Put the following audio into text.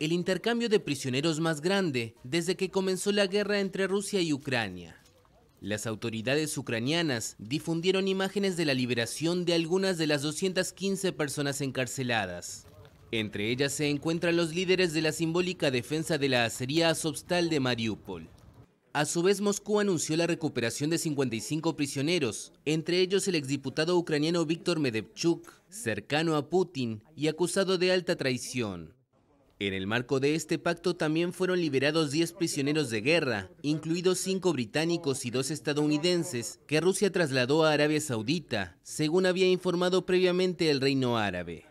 El intercambio de prisioneros más grande desde que comenzó la guerra entre Rusia y Ucrania. Las autoridades ucranianas difundieron imágenes de la liberación de algunas de las 215 personas encarceladas. Entre ellas se encuentran los líderes de la simbólica defensa de la acería sobstal de Mariupol. A su vez, Moscú anunció la recuperación de 55 prisioneros, entre ellos el exdiputado ucraniano Víctor Medevchuk, cercano a Putin y acusado de alta traición. En el marco de este pacto también fueron liberados 10 prisioneros de guerra, incluidos 5 británicos y 2 estadounidenses, que Rusia trasladó a Arabia Saudita, según había informado previamente el Reino Árabe.